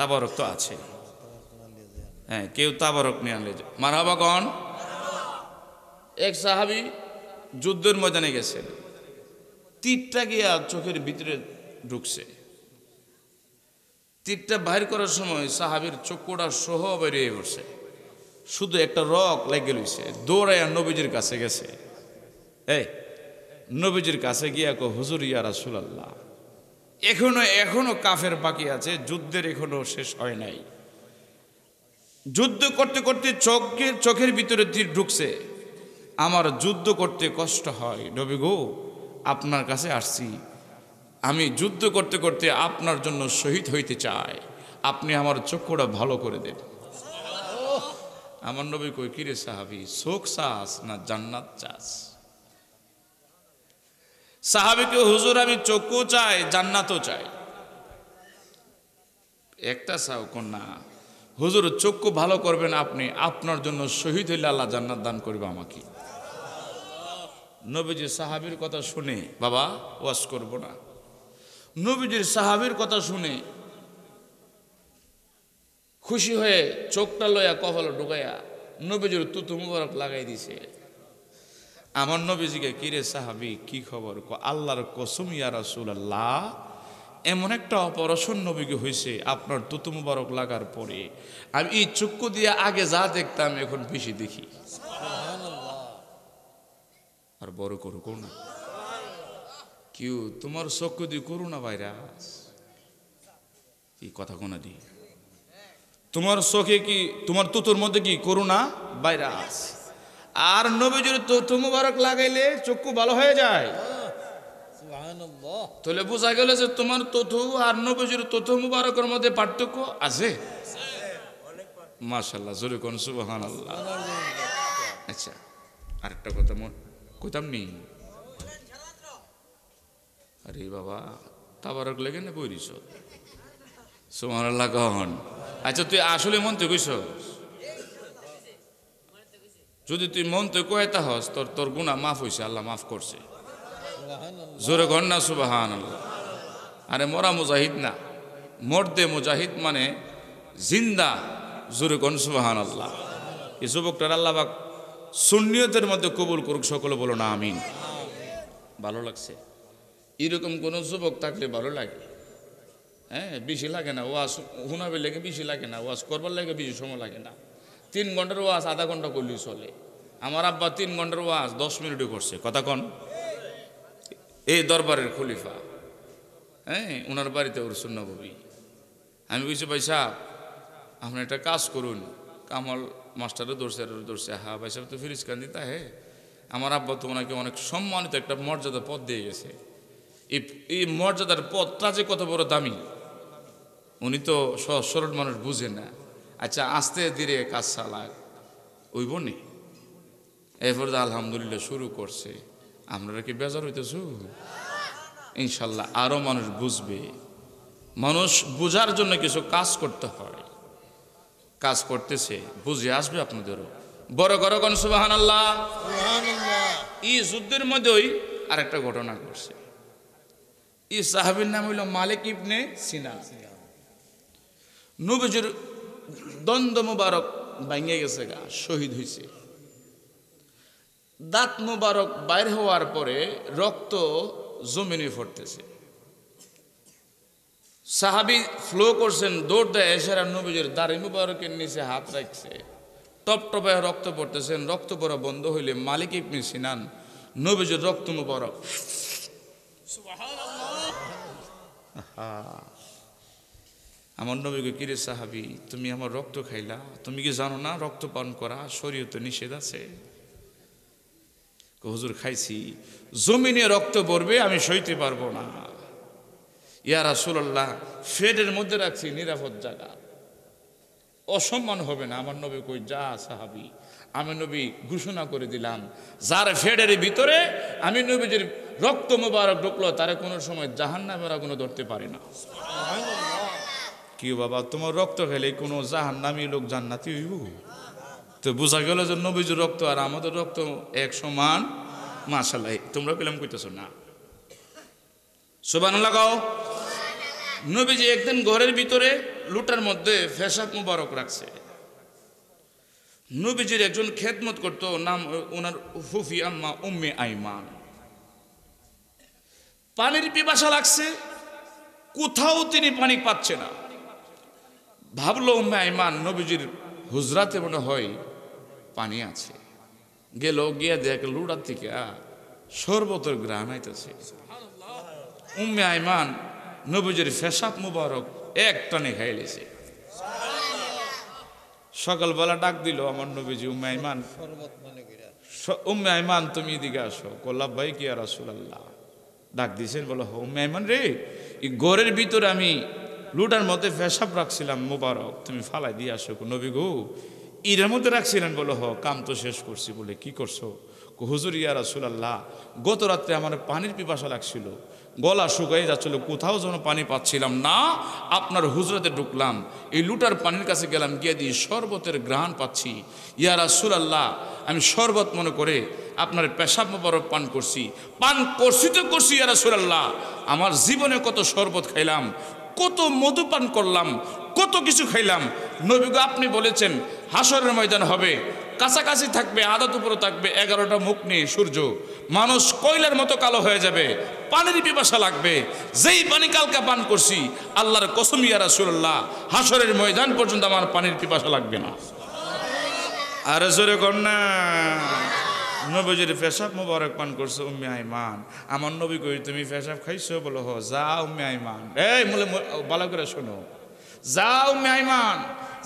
তাবারক তো আছে হ্যাঁ কেউ তাবারক নিয়ে আনলে মারহাবা কন এক সাহাবি যুদ্ধের ময়দানে গেছেন তীরটা গিয়া চোখের ভিতরে ঢুকছে তীরটা বাইর করার সময় সাহাবির চোখটা সহ বেরিয়ে পড়ছে শুধু একটা রক লেগে লইছে দৌড়াইয়া নবীজির কাছে গেছে এই নবীজির কাছে গিয়া কো হুজুর ইয়া রাসুল আল্লাহ এখনো এখনো কাফের বাকি আছে যুদ্ধের এখনো শেষ হয় নাই যুদ্ধ করতে করতে চোখের চোখের ভিতরে তীর ঢুকছে আমার যুদ্ধ করতে কষ্ট হয় নবি গো আপনার কাছে আসছি আমি যুদ্ধ করতে করতে আপনার জন্য শহীদ হইতে চাই আপনি আমার চক্ষুটা ভালো করে দেন আমার নবী কই কিরে সাহাবি শোক চাষ না জান্নাত চাষ সাহাবিকে হুজুর আমি চক্ষু চাই জান্নাতও চাই একটা চাও কন্যা হুজুর চক্ষু ভালো করবেন আপনি আপনার জন্য শহীদ হইলে আল্লাহ জান্নাত দান করবে আমাকে নবীজি সাহাবির কথা শুনে বাবা ওয়াশ করব না নবীজির সাহাবির কথা শুনে খুশি হয়ে চোখটা লয়া কপালে ঢুকাইয়া নবীজির তুতু মুবারক লাগাই দিছে আমার নবীজিকে কিরে সাহাবি কি খবর ক আল্লাহর কসুম ইয়া রাসুল আল্লাহ এমন একটা অপারেশন নবীকে হয়েছে আপনার তুতু মুবারক লাগার পরে আমি এই চুক্কু দিয়ে আগে যা দেখতাম এখন বেশি দেখি আর বড় করুক না কেউ তোমার চক্ষু দিয়ে করু না ভাইরাস এই কথা কোন দি তোমার চোখে কি তোমার তুতুর মধ্যে কি বাইরা ভাইরাস আর নবীজির তথ্য মুবারক লাগাইলে চক্ষু ভালো হয়ে যায় তাহলে বোঝা গেল যে তোমার তথু আর নবীজির তথ্য মুবারকের মধ্যে পার্থক্য আছে মাশাল্লাহ জোরে কোন সুবহান আল্লাহ আচ্ছা আরেকটা কথা মন কইতাম নি আরে বাবা তাবারক লেগে না বইরিস সুবহান আল্লাহ কহন আচ্ছা তুই আসলে মন তুই যদি তুই মন তুই কয়েতা হস তোর তোর গুণা মাফ হয়েছে আল্লাহ মাফ করছে জোরে গন্না সুবাহান আল্লাহ আরে মরা মুজাহিদ না মর্দে মুজাহিদ মানে জিন্দা জোরে গন সুবাহান আল্লাহ এই যুবকটার আল্লাহবাক সুন্নিয়তের মধ্যে কবুল করুক সকলে বলো না আমিন ভালো লাগছে এরকম কোনো যুবক থাকলে ভালো লাগে হ্যাঁ বেশি লাগে না ওয়াশ শোনাবে লেগে বেশি লাগে না ওয়াশ করবার লেগে বেশি সময় লাগে না তিন ঘন্টার ওয়াজ আধা ঘন্টা করলেই চলে আমার আব্বা তিন ঘন্টার ওয়াজ দশ মিনিটে করছে কথা কন এই দরবারের খলিফা হ্যাঁ ওনার বাড়িতে ওর সুন্নবী আমি বুঝছি ভাই সাহেব আপনি একটা কাজ করুন কামাল মাস্টারও দৌড়ছে দর্শে হা ভাই সাহেব তো ফিরিজ কান্দি তা হে হ্যাঁ? আমার আব্বা তো ওনাকে অনেক সম্মানিত একটা মর্যাদা পদ দিয়ে গেছে এই মর্যাদার পদটা যে কত বড় দামি উনি তো সহজ সরল মানুষ বুঝে না আচ্ছা আস্তে ধীরে কাজ চালাক ওই নি এরপর আলহামদুলিল্লাহ শুরু করছে আমরা কি বেজার হইতেছু ইনশাল্লাহ আরও মানুষ বুঝবে মানুষ বোঝার জন্য কিছু কাজ করতে হয় কাজ করতেছে বুঝে আসবে আপনাদেরও বড় গরগণ সুবাহান আল্লাহ ই যুদ্ধের মধ্যেই আরেকটা ঘটনা ঘটছে ই সাহাবির নাম হইল মালিক ইবনে সিনা নবীজির দ্বন্দ্ব মুবারক ভাঙে গেছে গা শহীদ হয়েছে দাঁত মুবারক বাইর হওয়ার পরে রক্ত জমিনে ফটতেছে সাহাবি ফ্লো করছেন দৌড় দেয় এসেরা নবীজির দাঁড়ি মুবারকের নিচে হাত রাখছে টপ টপে রক্ত পড়তেছেন রক্ত পড়া বন্ধ হইলে মালিক ইবনে সিনান নবীজির রক্ত মুবারক আমার নবীকে কিরে সাহাবি তুমি আমার রক্ত খাইলা তুমি কি জানো না রক্ত পান করা তো নিষেধ আছে হুজুর খাইছি জমিনে রক্ত পড়বে আমি সইতে পারবো না ইয়া রাসুল্লাহ ফেডের মধ্যে রাখছি নিরাপদ জায়গা অসম্মান হবে না আমার নবী কই যা সাহাবি আমি নবী ঘোষণা করে দিলাম যার ফেডের ভিতরে আমি নবীজির রক্ত মুবারক ঢুকলো তারা কোনো সময় জাহান্নামেরা কোনো ধরতে পারে না কি বাবা তোমার রক্ত খেলে কোনো জাহান নামি লোক জান্নাতি হইব তো বোঝা গেল যে নবীজুর রক্ত আর আমাদের রক্ত এক সমান মাসালাই তোমরা পেলাম কইতেছ না সোবান লাগাও নবীজি একদিন ঘরের ভিতরে লুটার মধ্যে ফেসাদ মুবারক রাখছে নবীজির একজন খেদমত করত নাম ওনার হুফি আম্মা উম্মে আইমান পানির পিপাসা লাগছে কোথাও তিনি পানি পাচ্ছে না ভাবলো উম্মে নবীজির হুজরাতে মনে হয় পানি আছে গেল গিয়া দেখ লুড়ার থেকে সর্বতর গ্রাম আইতেছে উম্মে আইমান নবীজির ফেসাব মুবারক এক টানে খাইলেছে সকালবেলা ডাক দিল আমার নবীজি উম্মে আইমান উম্মে আইমান তুমি এদিকে আসো কল্লাভ ভাই কি আর রাসুল আল্লাহ ডাক দিয়েছেন বলো উম্মে আইমান রে এই গড়ের ভিতরে আমি লুটার মধ্যে ফেসাব রাখছিলাম মোবারক তুমি ফালাই দিয়ে আসো নবী গো ইরের মধ্যে রাখছিলেন বলো হ কাম তো শেষ করছি বলে কি করছো হুজুর ইয়া রাসুলাল্লাহ গত রাত্রে আমার পানির পিপাসা লাগছিল গলা শুকাই যাচ্ছিল কোথাও যেন পানি পাচ্ছিলাম না আপনার হুজরাতে ঢুকলাম এই লুটার পানির কাছে গেলাম গিয়ে দিয়ে শরবতের গ্রাণ পাচ্ছি ইয়া রাসুলাল্লাহ আমি শরবত মনে করে আপনার পেশাব মোবারক পান করছি পান করছি তো করছি ইয়া রাসুলাল্লাহ আমার জীবনে কত শরবত খাইলাম কত মধুপান করলাম কত কিছু খাইলাম নবীগ আপনি বলেছেন হাসরের ময়দান হবে কাছাকাছি থাকবে আদাত উপরে থাকবে এগারোটা মুখ নিয়ে সূর্য মানুষ কয়লার মতো কালো হয়ে যাবে পানির পিপাসা লাগবে যেই পানি কালকা পান করছি আল্লাহর কসমিয়া রাসুল্লাহ হাসরের ময়দান পর্যন্ত আমার পানির পিপাসা লাগবে না আর জোরে কন্যা নবীজির পেশাব মুবারক পান করছো উম্মে আইমান আমার নবী কই তুমি পেশাব খাইছো বলো হো হ্যাঁ, যা উম্মে আইমান এই মূলে ভালো করে শোনো যা উম্মে আইমান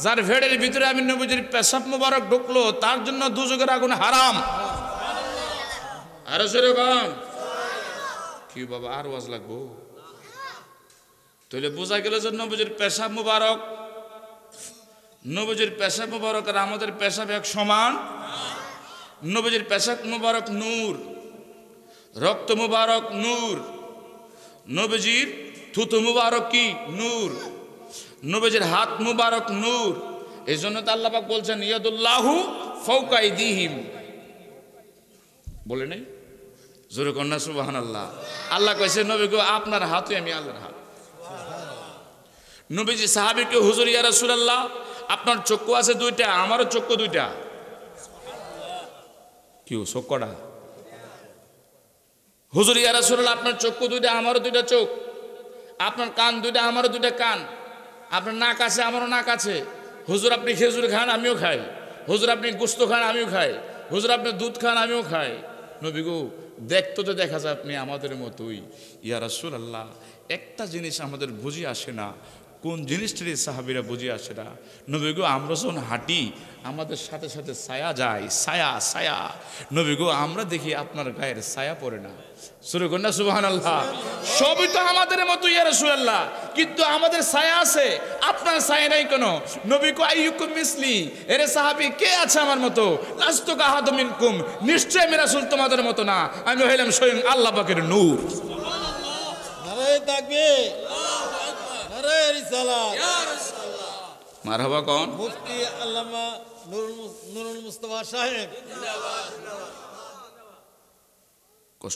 যার ভেড়ের ভিতরে আমি নবীজির পেশাব মুবারক ঢুকলো তার জন্য দুযোগের আগুন হারাম সরে বাম কি বাবা আর ওয়াজ লাগবো তাহলে বোঝা গেল যে নবজির পেশাব মুবারক নবজির পেশাব মুবারক আর আমাদের পেশাব এক সমান নবীজির পেশাক মুবারক নূর রক্ত মুবারক নূর নবীজির থুতু মুবারক কি নূর নবীজির হাত মুবারক নূর এই জন্য তো আল্লাপাক বলছেন ইয়াদুল্লাহু ফৌকাই দিহিম বলে নেই জোরে কন্যা সুবাহান আল্লাহ আল্লাহ কয়েছে নবী গো আপনার হাতে আমি আল্লাহর হাত নবীজি সাহাবিকে হুজুর ইয়া রাসূলুল্লাহ আপনার চক্ষু আছে দুইটা আমারও চক্ষু দুইটা কি করা হুজুর ইয়ারা শুনল আপনার চক্ষু দুইটা আমারও দুইটা চোখ আপনার কান দুইটা আমারও দুইটা কান আপনার নাক আছে আমারও নাক আছে হুজুর আপনি খেজুর খান আমিও খাই হুজুর আপনি গুস্ত খান আমিও খাই হুজুর আপনি দুধ খান আমিও খাই নবী গো দেখতো তো দেখা যায় আপনি আমাদের মতোই ইয়ারা আল্লাহ একটা জিনিস আমাদের বুঝি আসে না কোন জিনিসটির সাহাবিরা বুঝে আসে না নবীগো আমরা যখন হাঁটি আমাদের সাথে সাথে ছায়া যায় ছায়া ছায়া নবীগো আমরা দেখি আপনার গায়ের ছায়া পড়ে না সুরকন্যা সুবাহান আল্লাহ সবই তো আমাদের মতো ইয়ার সুয়াল্লাহ কিন্তু আমাদের ছায়া আছে আপনার ছায়া নাই কোনো নবীকো আইয়ুকুম মিসলি এরে সাহাবি কে আছে আমার মতো লাস্তক আহাদমিন কুম নিশ্চয় সুল তোমাদের মতো না আমি হইলাম স্বয়ং আল্লাহ পাকের নূর তাকবীর কষ্ট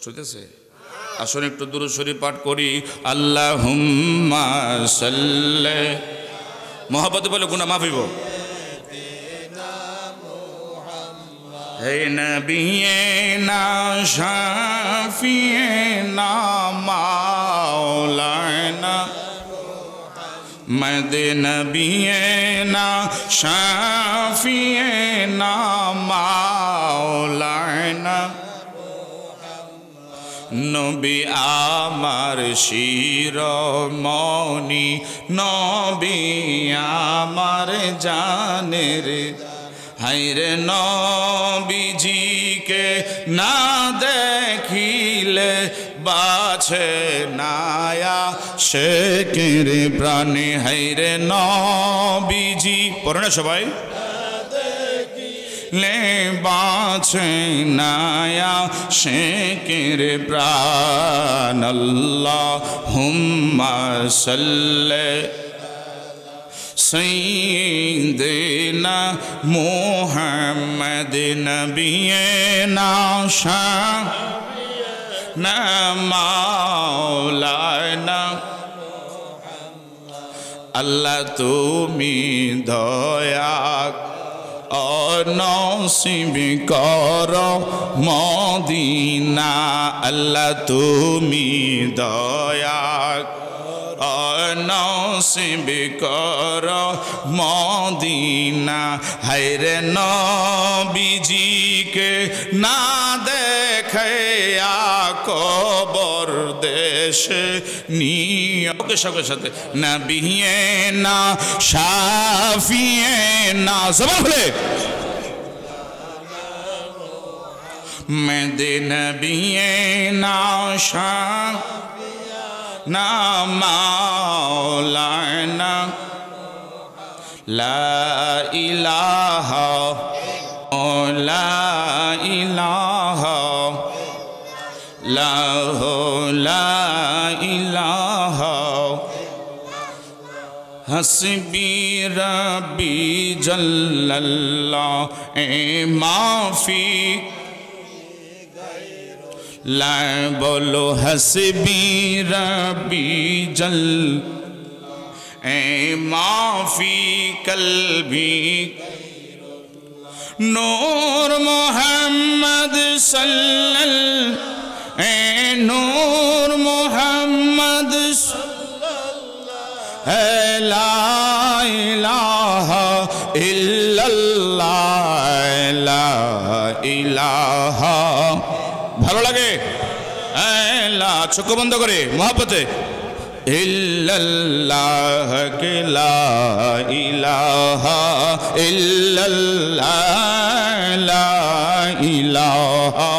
হইতেছে আসুন একটু দূর শরীফ পাঠ করি আল্লাহ হুম্মা মহাপত বলে গুণা মাফিব না শাফিয়ে না مد نبی نا شافی نا مولانا নবী আমার শির মনি নবী আমার জানের হাইরে নবীজিকে না দেখিলে বাছে নায়া সে কেরে প্রাণী হাইরে নবীজি পড়ে না সবাই লে বাছে নায়া সে কেরে প্রাণ আল্লাহ হুম্মা সাল্লে সৈদিনা মোহাম্মদ নবিয়ে না না মাওলানা আল্লাহ তুমি দয়া নসিব কর মদিনা আল্লাহ তুমি দয়া নসিব কর মদিনা হায়রে নবীজিকে না দেয় کو بور دیش نی اب شکشت نیے نا شاف نا سب میں دینا بینا شا نا لاہ الہ لا حسبی ربی جل اللہ اے معافی ل بولو حسبی ربی جل اے معافی قلبی نور محمد صلی اللہ নূর মোহাম্মদ লাহ ইহ ভালো লাগে চোখ বন্ধ করে মহাপতে ইল্লাল্লাহ ইহ লা ইলাহা লা ইলাহা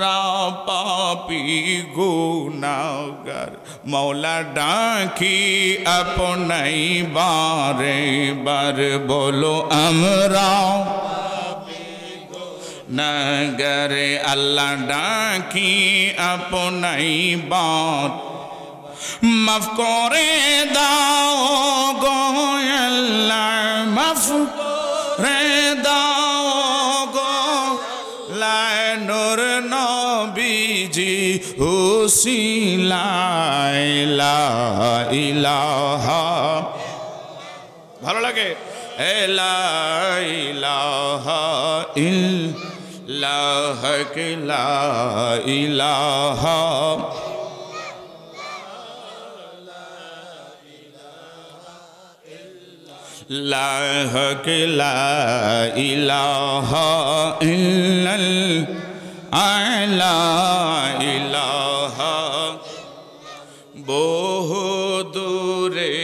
را پاپی گو نگر مولا ڈاکی اپنئی بار بر بولو امراؤ ن گرے اللہ ڈاکی اپنئی بات مف کو رے داؤ گو اللہ مف رے دا নবীজি ও ইলাহা ভালো লাগে এলাহ ইলাহ ইলাহ লাহ ইলাহ ইল্লাল্লাহ আলাইলাহা বহু দূরে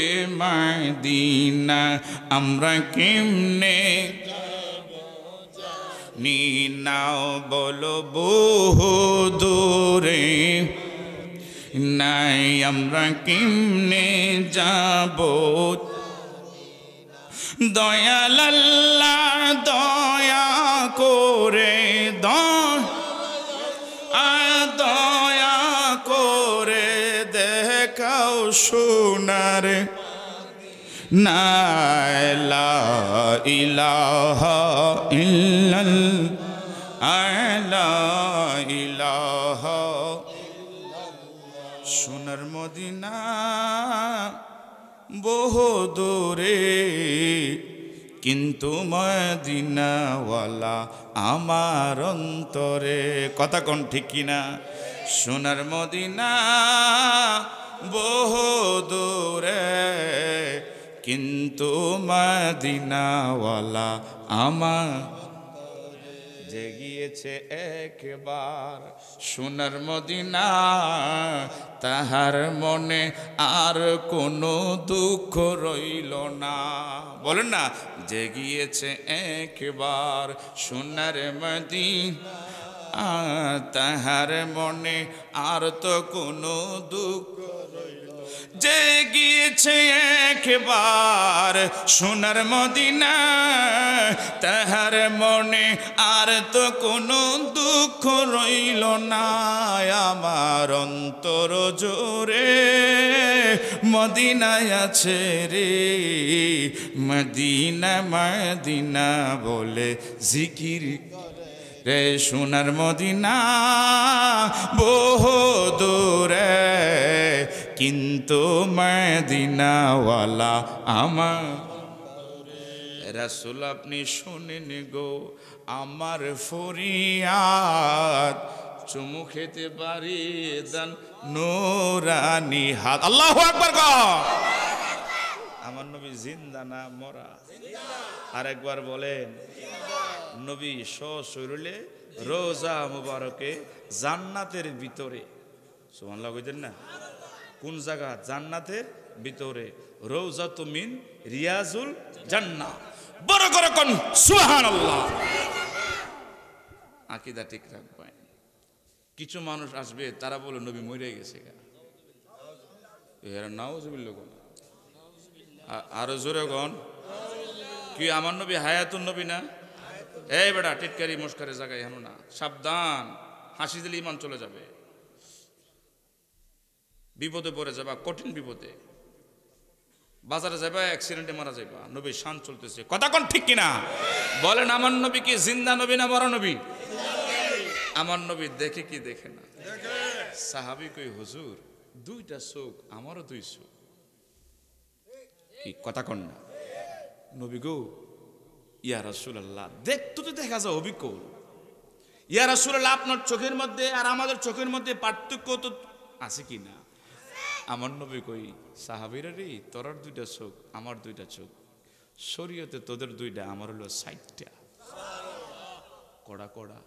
মাদিনা আমরা কেমনে নিনাও বলো বহু দূরে নাই আমরা কেমনে যাব দয়াল আল্লাহ দয়া করে দয়া সোনার নাইলা ইল ইল্লাল সোনার মদিনা বহু দূরে কিন্তু মদিনাওয়ালা আমার অন্তরে কথা কোন ঠিক কিনা সোনার মদিনা বহু দূরে কিন্তু মদিনাওয়ালা আমার যে গিয়েছে একবার সোনার মদিনা তাহার মনে আর কোনো দুঃখ রইল না বলেন না যে গিয়েছে একবার সোনার মদিনা তাহার মনে আর তো কোনো দুঃখ যে গিয়েছে একবার সোনার মদিনা তাহার মনে আর তো কোনো দুঃখ রইল না আমার অন্তর জোরে মদিনায় আছে রে মদিনা মদিনা বলে জিকির রে সোনার মদিনা বহু দূরে কিন্তু মদিনাওয়ালা আমার রাসুল আপনি শোনেন গো আমার ফরিয়াদ চুমু খেতে পারি দান নোরানি হাত আল্লাহ একবার আমার নবী জিন্দা না মরা আরেকবার বলেন নবী সশরীরে রোজা মুবারকে জান্নাতের ভিতরে সুবহানাল্লাহ কইতেন না কোন জায়গা জান্নাতের ভিতরে রোজা মিন রিয়াজুল জান্না বড় করে কোন সুবহানাল্লাহ আকিদা ঠিক রাখবেন কিছু মানুষ আসবে তারা বলে নবী মরে গেছে গা আরো জোরে গন কি আমার নবী হায়াতুন নবী না এই বেটা টিটকারি মুস্কারের জায়গায় হেন না সাবধান হাসি দিলে ইমান চলে যাবে বিপদে পড়ে যাবা কঠিন বিপদে বাজারে যাবা অ্যাক্সিডেন্টে মারা যাইবা নবী শান চলতেছে কথা কোন ঠিক কিনা বলেন আমার নবী কি জিন্দা নবী না মরা নবী আমার নবী দেখে কি দেখে না সাহাবি কই হুজুর দুইটা চোখ আমারও দুই চোখ কি কথা কন না নবী গো ইয়া রাসুলাল্লাহ দেখতে তো দেখা যায় অবিকল ইয়া রাসুলাল্লাহ আপনার চোখের মধ্যে আর আমাদের চোখের মধ্যে পার্থক্য তো আছে কি না আমার নবী কই সাহাবিরা রে তোরার দুইটা চোখ আমার দুইটা চোখ শরীয়তে তোদের দুইটা আমার হলো সাইটটা কড়া কড়া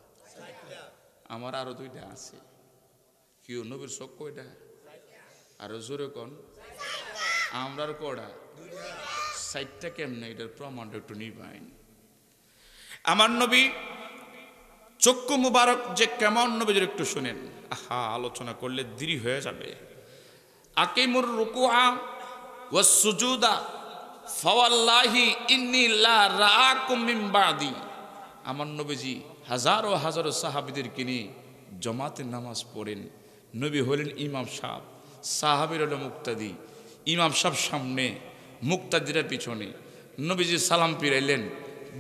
আমার আরো দুইটা আছে কিও নবীর চোখ কয়টা আরো জোরে কন আমরার কড়া সাইটটা কেমনে এটার প্রমাণটা একটু নিবাইনি আমার নবী চক্ষু মুবারক যে কেমন যদি একটু শুনেন আহা আলোচনা করলে দেরি হয়ে যাবে আকিমুর রুকুআ ও সুজুদা ফাওয়াল্লাহি ইন্নি লা রাআকুম মিন বাদি আমার নবীজি হাজারো হাজারো সাহাবিদের কিনে জমাতে নামাজ পড়েন নবী হলেন ইমাম সাহ সাহাবির হলো মুক্তাদি ইমাম সাহ সামনে মুক্তাদিরা পিছনে নবীজি সালাম পিরাইলেন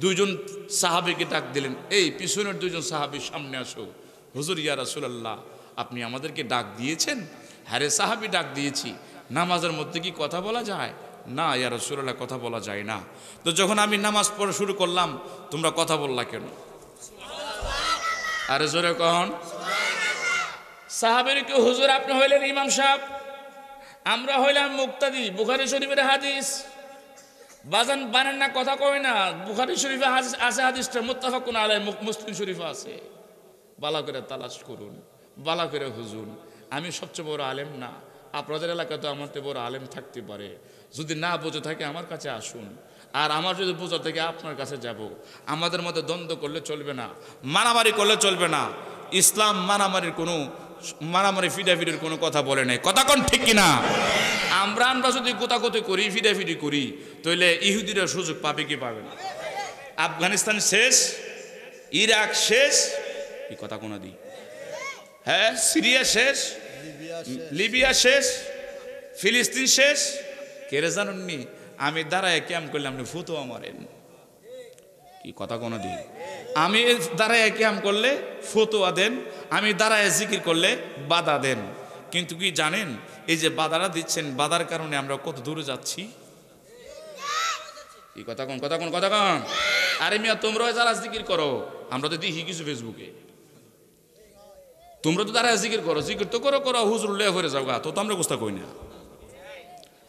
দুইজন সাহাবিকে ডাক দিলেন এই পিছনের দুজন সাহাবি সামনে আসো হুজুর ইয়া রাসুলাল্লাহ আপনি আমাদেরকে ডাক দিয়েছেন হ্যারে সাহাবি ডাক দিয়েছি নামাজের মধ্যে কি কথা বলা যায় না ইয়া রসুল্লাহ কথা বলা যায় না তো যখন আমি নামাজ পড়া শুরু করলাম তোমরা কথা বললা কেন আরে জোরে কহন সাহাবের কেউ হুজুর আপনি হইলেন ইমাম সাহেব আমরা হইলাম মুক্তাদি বুখারি শরীফের হাদিস বাজান বানেন না কথা কয় না বুখারি শরীফে আছে হাদিসটা মুত্তাফাকুন আলাই মুসলিম শরীফে আছে বালা করে তালাশ করুন বালা করে হুজুন আমি সবচেয়ে বড় আলেম না আপনাদের তো আমার তো বড় আলেম থাকতে পারে যদি না বুঝে থাকে আমার কাছে আসুন আর আমার যদি বোঝার থাকে আপনার কাছে যাব। আমাদের মধ্যে দ্বন্দ্ব করলে চলবে না মারামারি করলে চলবে না ইসলাম মারামারির কোনো মারামারি ফিডাফিডির কোনো কথা বলে নেই কথা কোন ঠিক কিনা আমরা আমরা যদি গোতাগোতি করি ফিরি করি তাহলে ইহুদিরা সুযোগ পাবে কি পাবে না আফগানিস্তান শেষ ইরাক শেষ কি কথা কোনো দিই হ্যাঁ সিরিয়া শেষ লিবিয়া শেষ ফিলিস্তিন শেষ কেরে জানুননি আমি দাঁড়ায় ক্যাম্প করলে আপনি ফুতো মারেন কি কথা কোনো দিই আমি দাঁড়ায় ক্যাম্প করলে ফতোয়া দেন আমি দাঁড়ায় জিকির করলে বাধা দেন কিন্তু কি জানেন এই যে বাধারা দিচ্ছেন বাধার কারণে আমরা কত দূরে যাচ্ছি এই কথা কোন কথা কোন কথা কোন আরে মিয়া তোমরাও যারা জিকির করো আমরা তো দেখি কিছু ফেসবুকে তোমরা তো তারা জিকির করো জিকির তো করো করো হুজুর লে হয়ে যাও গা তো তো আমরা কোস্তা কই না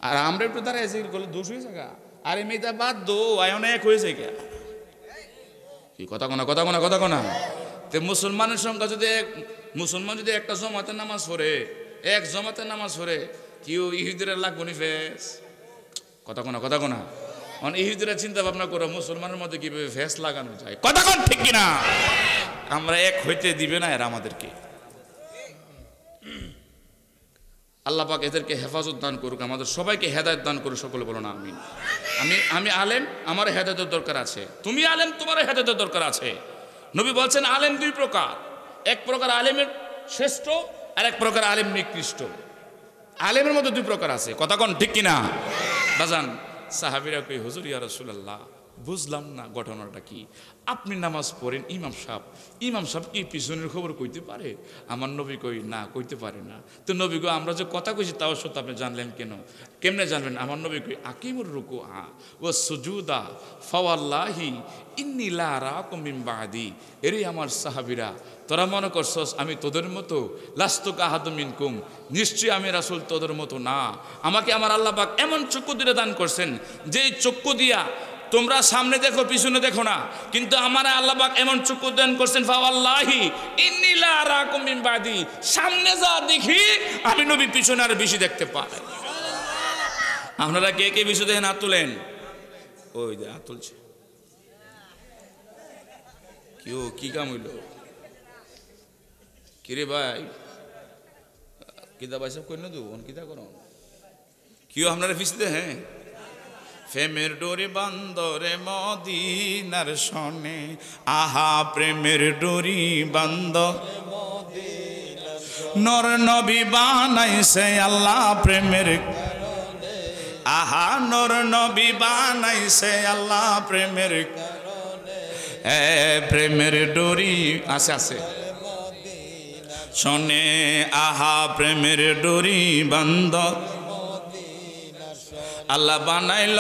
আর আমরা একটু তারা জিকির করলে দোষ হয়ে যাগা আরে মেয়েটা বাদ দো আয়ন এক হয়েছে গা কি কথা কোনা কথা কোনা কথা কোনা তে মুসলমানের সংখ্যা যদি মুসলমান যদি একটা জমাতে নামাজ পড়ে এক জমাতে নামাজ পড়ে কেউ ইহুদিরা লাগবো নি ফেস কথা কোনা কথা কোনা মানে ইহুদিরা চিন্তা ভাবনা করো মুসলমানের মধ্যে কিভাবে ফেস লাগানো যায় কথা কোন ঠিক কিনা আমরা এক হইতে দিবে না এরা আমাদেরকে আল্লাহ পাক এদেরকে হেফাজত দান করুক আমাদের সবাইকে হেদায়ত দান করুক সকলে বলো না আমি আমি আমি আলেম আমার হেদায়তের দরকার আছে তুমি আলেম তোমার হেদায়তের দরকার আছে নবী বলছেন আলেম দুই প্রকার এক প্রকার আলেমের শ্রেষ্ঠ আর এক প্রকার আলেম নিকৃষ্ট আলেমের মধ্যে দুই প্রকার আছে কথা কোন ঠিক কিনা বাজান সাহাবিরা কই হুজুর ইয়া রাসূলুল্লাহ বুঝলাম না ঘটনাটা কি আপনি নামাজ পড়েন ইমাম সাহেব ইমাম সাহেব কি পিছনের খবর কইতে পারে আমার নবী কই না কইতে পারে না তো নবী কই আমরা যে কথা কইছি তাও সত্য আপনি জানলেন কেন কেমনে জানবেন আমার নবী কই আকিমুর রুকু আ ও সুজুদা ফাওয়াল্লাহি ইন্নি লা রাকুম মিন বাদি এরে আমার সাহাবীরা তোরা মনে করছস আমি তোদের মতো লাস্তক মিন মিনকুম নিশ্চয়ই আমি রাসুল তোদের মতো না আমাকে আমার আল্লাহ পাক এমন চক্ষু দিয়ে দান করছেন যে চক্ষু দিয়া তোমরা সামনে দেখো পিছনে দেখো না কিন্তু আমার আল্লাহবাক এমন চুক্তি উদ্যয়ন করছেন বাদি সামনে যা দেখি আমি নবী পিছনে আর বেশি দেখতে পাই আপনারা কে কে বেশি দেখেন হাত তুলেন ওই যে হাত তুলছে কেউ কি কাম হইল কিরে ভাই কিতাব এসব করেন দু কিতা করো কেউ আপনারা পিছিয়ে হ্যাঁ প্রেমের ডোরে বান্দরে মদিনার সনে আহা প্রেমের ডোরি বান্দ নর নবী বানাইছে আল্লাহ প্রেমের আহা নর নবী বানাইছে আল্লাহ প্রেমের এ প্রেমের ডোরি আছে আছে শোনে আহা প্রেমের ডোরি বান্দর আল্লাহ বানাইল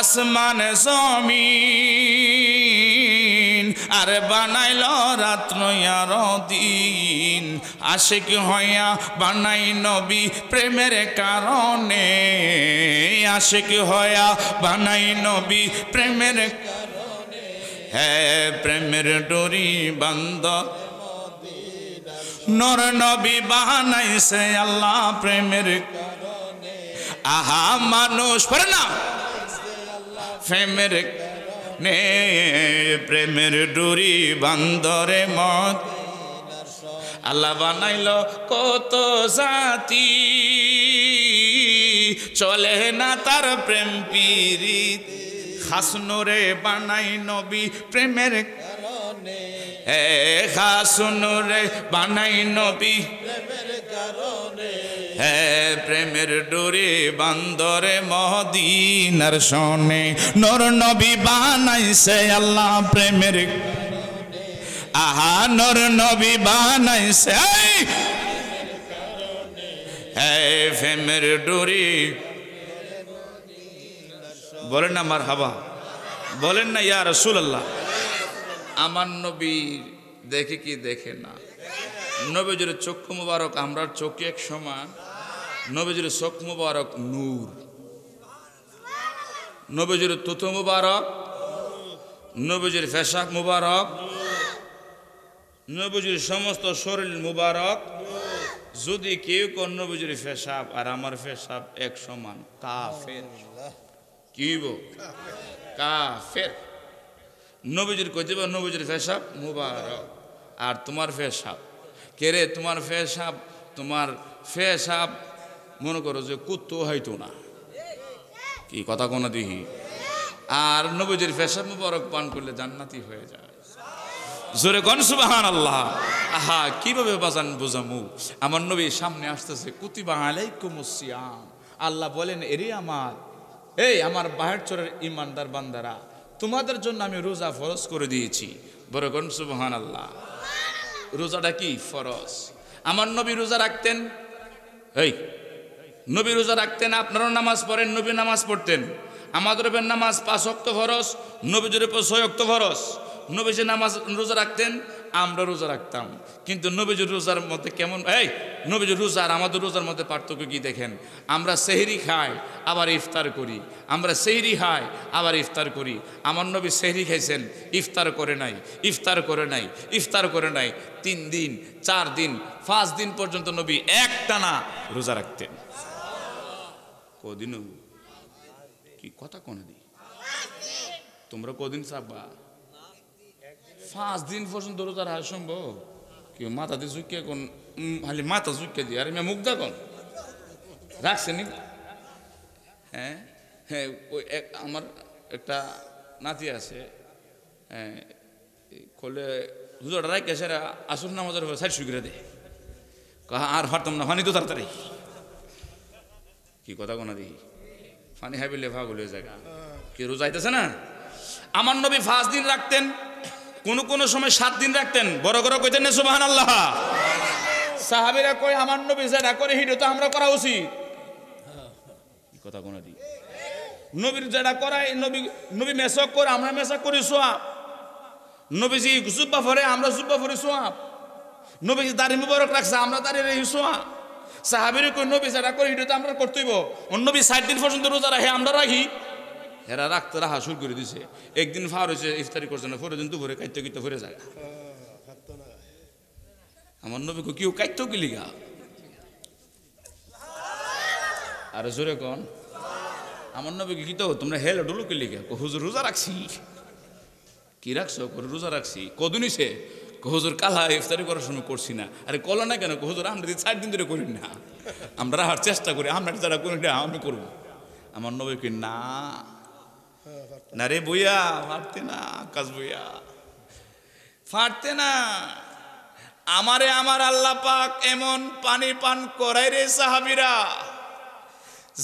আসমান জমিন আর বানাইল রাত্র আর দিন আশেক হইয়া বানাই নবী প্রেমের কারণে আশেক হইয়া বানাই নবী প্রেমের কারণে হ্যাঁ প্রেমের ডোরি বান্দর নর নবী বানাইছে আল্লাহ প্রেমের কারণে আহা মানুষ পড়ে না প্রেমের নে প্রেমের ডুরি বান্দরে মত আল্লাহ বানাইল কত জাতি চলে না তার প্রেম পিরিত খাসনুরে বানাই নবী প্রেমের হে হাসুন রে বানাই নবী হে প্রেমের ডোরে বান্দরে মদিনার শোনে নর নবী বানাইছে আল্লাহ প্রেমের আহা নর নবী বানাইছে হে প্রেমের ডোরে বলেন না মার হাবা বলেন না ইয়া রসুল আল্লাহ আমার নবী দেখে কি দেখে না নবীজুরে চক্ষু মুবারক আমরার চোখে এক সমান নবীজুরে চোখ মুবারক নূর নবীজুরে তুতো মুবারক নবীজির ফেশাক মুবারক নবীজির সমস্ত শরীর মুবারক যদি কেউ কোন নবীজির ফেসাব আর আমার ফেসাব এক সমান কাফের কি ফের নবীজির কইতে পারে নবীজির ফেসাব মুবারক আর তোমার ফেসাব রে তোমার ফেসাব তোমার ফেসাব মনে করো যে কুত্ত হয়তো না কি কথা কোনো দিহি আর নবীজির ফেসাব মুবারক পান করলে জান্নাতি হয়ে যায় জোরে গন সুবাহান আল্লাহ আহা কিভাবে বাজান বোঝামু আমার নবী সামনে আসতেছে কুতিবা আলাইকুমুসিয়াম আল্লাহ বলেন এরে আমার এই আমার বাহের চোরের ইমানদার বান্দারা তোমাদের জন্য আমি রোজা ফরজ করে দিয়েছি বরগন সুবহান আল্লাহ রোজাটা কি ফরজ আমার নবী রোজা রাখতেন এই নবী রোজা রাখতেন আপনারাও নামাজ পড়েন নবী নামাজ পড়তেন আমাদের নামাজ পাঁচ অক্ত ফরস নবীজের উপর ছয় অক্ত ফরস নবী যে নামাজ রোজা রাখতেন আমরা রোজা রাখতাম কিন্তু নবীজুর রোজার মধ্যে কেমন এই নবীজুর রোজা আর আমাদের রোজার মধ্যে পার্থক্য কী দেখেন আমরা সেহরি খাই আবার ইফতার করি আমরা সেহরি খাই আবার ইফতার করি আমার নবী সেহরি খাইছেন ইফতার করে নাই ইফতার করে নাই ইফতার করে নাই তিন দিন চার দিন পাঁচ দিন পর্যন্ত নবী একটানা রোজা রাখতেন কদিন কি কথা কোনদিন তোমরা কদিন সাববা পাঁচ দিন পর্যন্ত রোজা রাখা সম্ভব কেউ মাথা দিয়ে ঝুঁকিয়ে কোন খালি মাথা ঝুঁকিয়ে দিয়ে আর মেয়ে মুখ দেখুন রাখছেনি হ্যাঁ হ্যাঁ ওই এক আমার একটা নাতি আছে হ্যাঁ খোলে হুজোটা রাখে আসুন না মজার উপর সাইড সুগিরে দেয় কাহা আর হারতাম না ফানি তো তাড়াতাড়ি কি কথা কোনা দেখি ফানি হাবিলে ভাগ হলে জায়গা কি রোজা আইতেছে না আমার নবী ফাঁস দিন রাখতেন কোনো কোনো সময় সাত দিন রাখতেন বড় করে কইতেন না সুবাহান আল্লাহ সাহাবিরা কই আমার নবী যারা করে হিডো তো আমরা করা উচিত কথা কোনো দিই নবীর যেটা করাই নবী নবী মেসক করে আমরা মেসক করি সোয়াব নবীজি জুব্বা ভরে আমরা জুব্বা ভরি সোয়াব নবীজি দাড়ি মুবারক রাখছে আমরা দাড়ি রেখি সোয়াব সাহাবির কই নবী যেটা করে হিডো তো আমরা করতেইব নবী সাত দিন পর্যন্ত রোজা রাখে আমরা রাখি হেরা রাখতে রাহা শুরু করে দিছে একদিন ফার হয়েছে ইফতারি করছে না ফরে দিন দুপুরে কাইতে কিতে ফিরে যায় আমার নবীকে কেউ কাইত কি লিগা আরে জোরে কন আমার নবীকে কি তো তোমরা হেলে ডুলু কি লিগা হুজুর রোজা রাখছি কি রাখছো রোজা রাখছি কদিন সে হুজুর কালা ইফতারি করার সময় করছি না আরে কলো না কেন হুজুর আমরা চার দিন ধরে করি না আমরা আর চেষ্টা করি আমরা যারা করি না আমি করবো আমার নবীকে না না রে বুয়া ফাটতে না আকাশ বুয়া ফাটতে না আমারে আমার আল্লাহ পাক এমন পানি পান করাই রে সাহাবিরা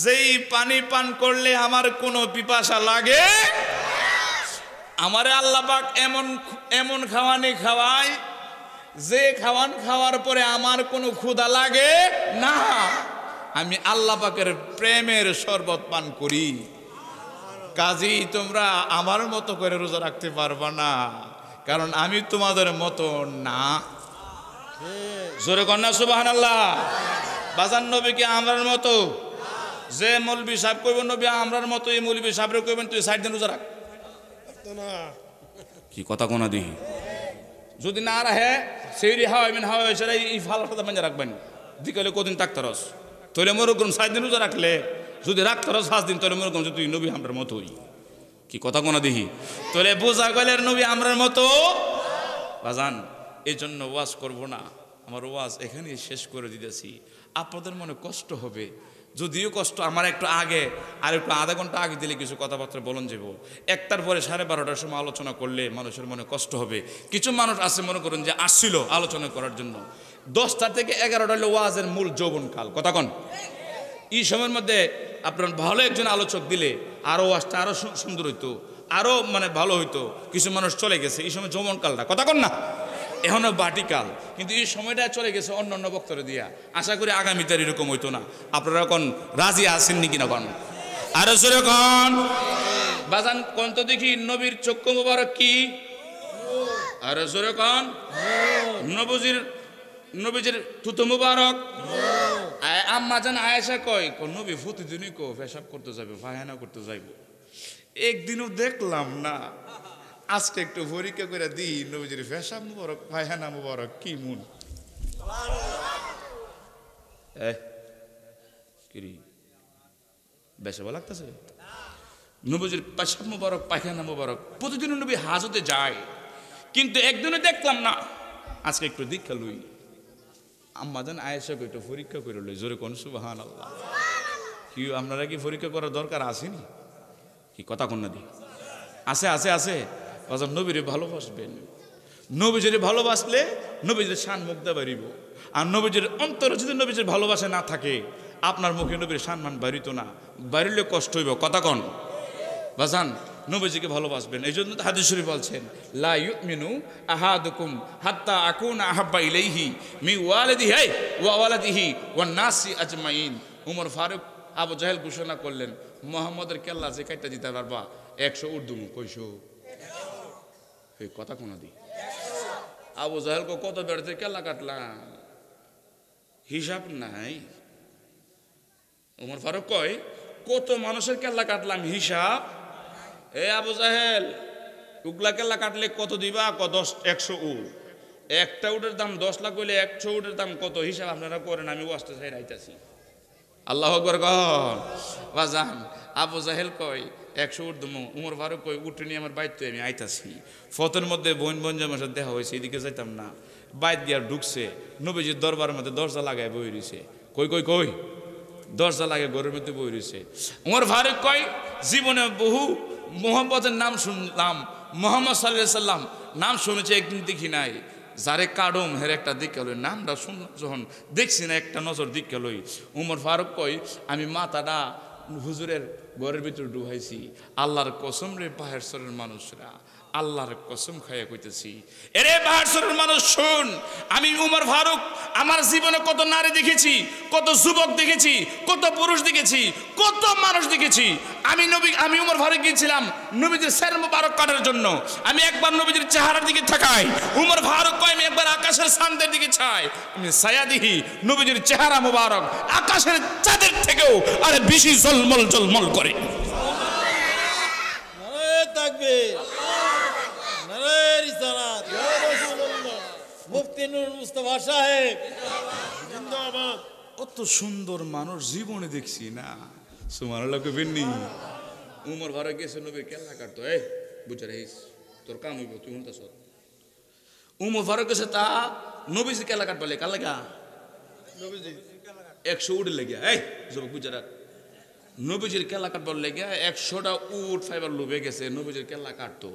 যেই পানি পান করলে আমার কোনো পিপাসা লাগে আমারে আল্লাহ পাক এমন এমন খাওয়ানি খাওয়ায় যে খাওয়ান খাওয়ার পরে আমার কোনো ক্ষুধা লাগে না আমি আল্লাহ পাকের প্রেমের শরবত পান করি কাজেই তোমরা আমার মতো করে রোজা রাখতে পারবা না কারণ আমি তোমাদের মতো না জোরে কন্যা সুবাহান আল্লাহ বাজার নবীকে আমরার মতো যে মৌলবি সাহেব করবেন নবী আমরার মতো এই মৌলবি সাহেবরে করবেন তুই ষাট দিন রোজা রাখ কি কথা কোনা দিহি যদি না রাহে সেই হাওয়াইবেন হাওয়াই সেটা এই ফালাটা মানে রাখবেন দিকে কদিন থাকতে রস তৈলে মোর সাইড দিন রোজা রাখলে যদি রাগ করস পাঁচ দিন তোর মনে তুই নবী আমরার মতোই কি কথা কোনো দেখি তোরে বোঝা গেলের নবী আমরার মতো বাজান এই জন্য ওয়াজ করব না আমার ওয়াজ এখানেই শেষ করে দিতেছি আপনাদের মনে কষ্ট হবে যদিও কষ্ট আমার একটু আগে আর একটু আধা ঘন্টা আগে দিলে কিছু কথাবার্তা বলন যাব একটার পরে সাড়ে বারোটার সময় আলোচনা করলে মানুষের মনে কষ্ট হবে কিছু মানুষ আছে মনে করুন যে আসছিল আলোচনা করার জন্য দশটা থেকে এগারোটা হলো ওয়াজের মূল যৌবন কাল কথা কন এই সময়ের মধ্যে আপনার ভালো একজন আলোচক দিলে আরও আসতে আরও সুন্দর হইতো আরও মানে ভালো হইতো কিছু মানুষ চলে গেছে এই সময় যৌবনকালটা কথা কন না এখনও বাটিকাল কিন্তু এই সময়টা চলে গেছে অন্য অন্য বক্তরে দিয়া আশা করি আগামীতে এরকম হইতো না আপনারা এখন রাজি আছেন নাকি না কন আরো সরে বাজান কন তো দেখি নবীর চক্ষু মুবারক কি আরো সরে নবজির নবীজির থুতু মুবারক আম্মা জান আয়েশা কয় নবী প্রতিদিনই কো পেশাব করতে যাবে ফাহানা করতে যাইব একদিনও দেখলাম না আজকে একটু পরীক্ষা করে দিই নবীজির পেশাব মুবারক ফাহানা মুবারক কি মন বলা লাগতেছে নবীজির পেশাব মুবারক পায়খানা মুবারক প্রতিদিন নবী হাজতে যায় কিন্তু একদিনও দেখলাম না আজকে একটু দীক্ষা লুই আম্মাজান আয়েশা কইটো পরীক্ষা করে লই জোরে কোন সুবাহান আল্লাহ কি আপনারা কি পরীক্ষা করার দরকার আসেনি কি কথা না দি আছে আছে আছে অজন নবীরে ভালোবাসবেন নবীজির ভালোবাসলে নবীজির শান মুগ্ধা বাড়িব আর নবীজির অন্তরে যদি নবীজির ভালোবাসে না থাকে আপনার মুখে নবীর সম্মান বাড়িত না বাড়িলে কষ্ট হইব কথা কন বাজান নবীজিকে ভালোবাসবেন এই জন্য হাদিস শরীফ বলছেন লা আহাদুকুম হাত্তা আকুন আহাব্বা ইলেহি মি ওয়ালিদিহি ওয়া ওয়ালাদিহি ওয়ান নাসি আজমাইন উমর ফারুক আবু জাহেল ঘোষণা করলেন মোহাম্মদের কেল্লা যে কাইটা দিতে পারবা একশো উর্দু কইশো এই কথা কোনো দি আবু জাহেল কত বেড়েছে কেল্লা কাটলাম হিসাব নাই উমর ফারুক কয় কত মানুষের কেল্লা কাটলাম হিসাব এ আবু জাহেল উগলা কেল্লা কাটলে কত দিবা ক দশ একশো উট একটা উটের দাম দশ লাখ হইলে একশো উটের দাম কত হিসাব আপনারা করেন আমি বসতে চাই রাইতাছি আল্লাহ আকবর কাজান আবু জাহেল কয় একশো উঠ দম উমর ফারুক কয় উঠে নিয়ে আমার বাইতে আমি আইতাছি ফতের মধ্যে বোন বোন জামার দেখা হয়েছে এদিকে যাইতাম না বাইত দিয়ে ঢুকছে নবীজির দরবারের মধ্যে দরজা লাগায় বই রয়েছে কই কই কই দরজা লাগে গরুর মধ্যে বই রয়েছে উমর ফারুক কয় জীবনে বহু মোহাম্মদের নাম শুনলাম মোহাম্মদ সাল্লাহ সাল্লাম নাম শুনেছি একদিন দেখি নাই যারে কাডম হের একটা দিক লই নামটা শুনলাম যখন দেখছি না একটা নজর দিক লই উমর ফারুক কই আমি মাথাটা হুজুরের ঘরের ভিতরে ডুবাইছি আল্লাহর কসম রে পাহাড়ের মানুষরা আল্লাহর কসম খাইয়া কইতেছি এরে বাহারসরের মানুষ শোন আমি উমর ফারুক আমার জীবনে কত নারী দেখেছি কত যুবক দেখেছি কত পুরুষ দেখেছি কত মানুষ দেখেছি আমি নবী আমি উমর ফারুক গিয়েছিলাম নবীদের স্যার মুবারক কাটার জন্য আমি একবার নবীদের চেহারার দিকে থাকাই উমর ফারুক কয় আমি একবার আকাশের শান্তের দিকে চাই আমি সায়া দিহি নবীজির চেহারা মুবারক আকাশের চাঁদের থেকেও আরে বেশি জলমল জলমল করে থাকবে নারায়ের মুফতি সাহেব জিন্দাবাদ সুন্দর মানুষ জীবনে দেখছি না সুমানুল্লাহ কবিনী উমর ঘরে গেছে নবীর কেল্লা কাটতো এ বুঝে রহিস তোর কাম হইব তুই হুনতাস উমর ঘরে গেছে তা নবীজি কেল্লা কাটবা লেখা লেখা একশো উড লেগে এই যুবক বুঝে নবীজির কেল্লা কাটবার লেগে একশোটা উঠ ফাইবার লোভে গেছে নবীজির কেল্লা কাটতো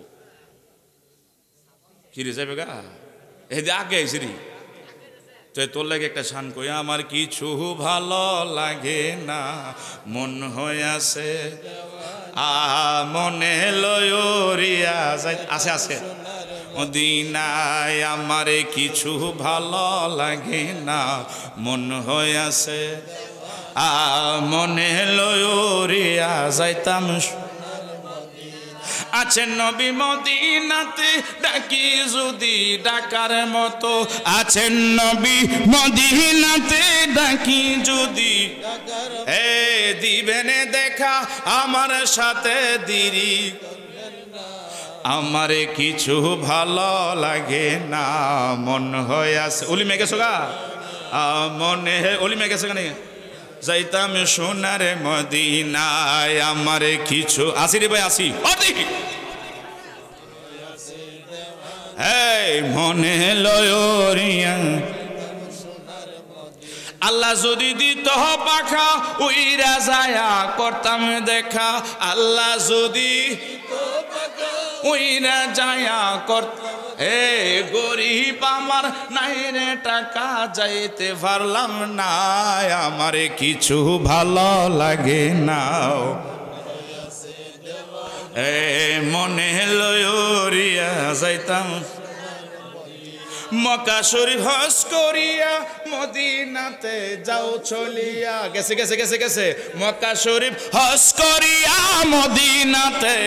কি যাবে গা হেদে আগে শ্রী তো তোর লাগে একটা শান কই আমার কিছু ভালো লাগে না মন হইয়াছে আ মনে লয়রিয়া যাই আছে আছে মদিনায় আমার কিছু ভালো লাগে না মন হইয়াছে আ মনে লয়রিয়া যাইতাম আছেন নবী মদিনাতে ডাকি যদি ডাকার মতো আছেন নবী মদিনাতে ডাকি যদি হে দিবেন দেখা আমার সাথে দিরি আমার কিছু ভালো লাগে না মন হয়ে আসে উলি মেঘে গা মনে হে উলি মেঘে গা নাকি যাইতাম সোনার মদিনায় আমার কিছু আসি রে ভাই আসি মনে লয়রিয়া আল্লাহ যদি দিত পাখা উইরা যায়া করতাম দেখা আল্লাহ যদি উইরা যায়া করত হে গরিব আমার নাই রে টাকা যাইতে পারলাম না আমার কিছু ভালো লাগে না এ মনে লয়রিয়া যাইতাম মকা শরীফ হস করিয়া মদিনাতে যাও চলিয়া গেছে গেছে গেছে গেছে মকা শরীফ হস করিয়া মদিনাতে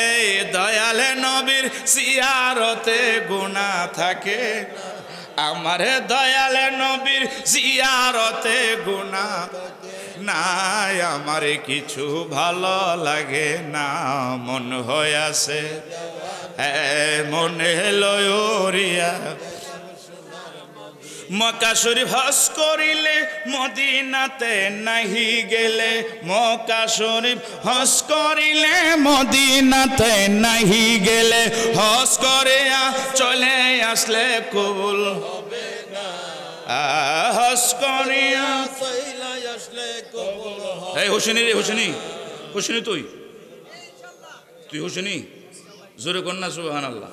এই দয়ালে নবীর সিয়ারতে গুণা থাকে আমার দয়ালে নবীর সিয়ারতে গুণা নাই আমার কিছু ভালো লাগে না মন হয়ে আছে মনে লয়রিয়া মকা শরীফ হস করিলে মদিনাতে নাহি গেলে মকা শরীফ হস করিলে মদিনাতে নাহি গেলে হস করে চলে আসলে কবুল হবে তুই হোসেনি জোরে কন্যা সুবহানাল্লাহ